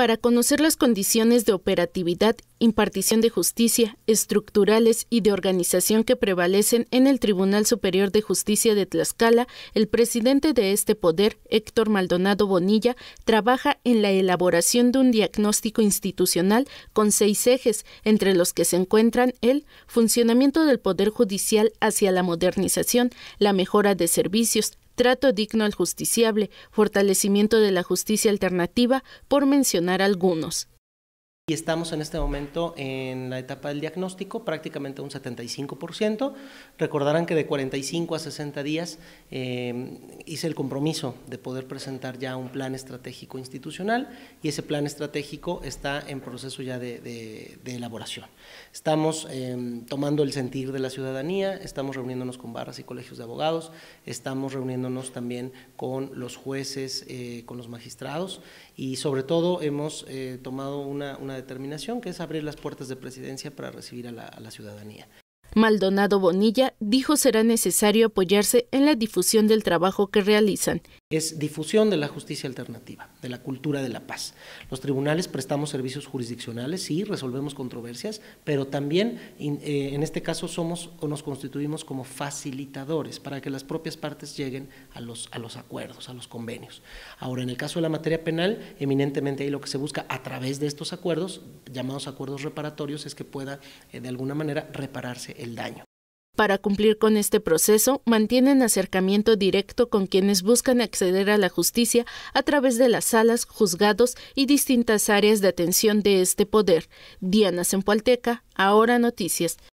para conocer las condiciones de operatividad, impartición de justicia, estructurales y de organización que prevalecen en el Tribunal Superior de Justicia de Tlaxcala, el presidente de este poder, Héctor Maldonado Bonilla, trabaja en la elaboración de un diagnóstico institucional con seis ejes, entre los que se encuentran el funcionamiento del Poder Judicial hacia la modernización, la mejora de servicios, trato digno al justiciable, fortalecimiento de la justicia alternativa, por mencionar algunos y estamos en este momento en la etapa del diagnóstico, prácticamente un 75%. Recordarán que de 45 a 60 días eh, hice el compromiso de poder presentar ya un plan estratégico institucional y ese plan estratégico está en proceso ya de, elaboración. Estamos em, tomando el sentir de la ciudadanía, estamos reuniéndonos con barras y colegios de abogados, estamos reuniéndonos también con los jueces, eh, con los magistrados y sobre todo hemos eh, tomado una, una determinación, que es abrir las puertas de presidencia para recibir a la, a la ciudadanía. Maldonado Bonilla dijo será necesario apoyarse en la difusión del trabajo que realizan. Es difusión de la justicia alternativa, de la cultura de la paz. Los tribunales prestamos servicios jurisdiccionales, sí, resolvemos controversias, pero también eh, en este caso somos o nos constituimos como facilitadores para que las propias partes lleguen a los, a los acuerdos, a los convenios. Ahora, en el caso de la materia penal, eminentemente ahí lo que se busca a través de estos acuerdos, llamados acuerdos reparatorios, es que pueda eh, de alguna manera repararse el daño. Para cumplir con este proceso, mantienen acercamiento directo con quienes buscan acceder a la justicia a través de las salas, juzgados y distintas áreas de atención de este poder. Diana Sempualteca, Ahora Noticias,